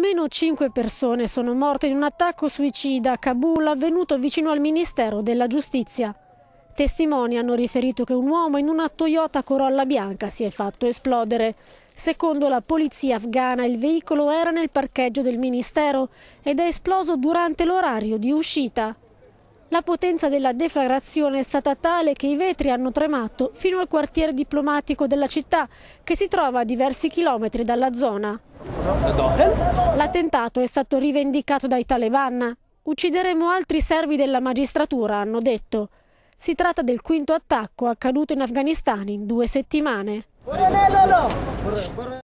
Almeno cinque persone sono morte in un attacco suicida a Kabul avvenuto vicino al Ministero della Giustizia. Testimoni hanno riferito che un uomo in una Toyota Corolla bianca si è fatto esplodere. Secondo la polizia afghana il veicolo era nel parcheggio del Ministero ed è esploso durante l'orario di uscita. La potenza della deflagrazione è stata tale che i vetri hanno tremato fino al quartiere diplomatico della città, che si trova a diversi chilometri dalla zona. L'attentato è stato rivendicato dai taleban. Uccideremo altri servi della magistratura, hanno detto. Si tratta del quinto attacco accaduto in Afghanistan in due settimane.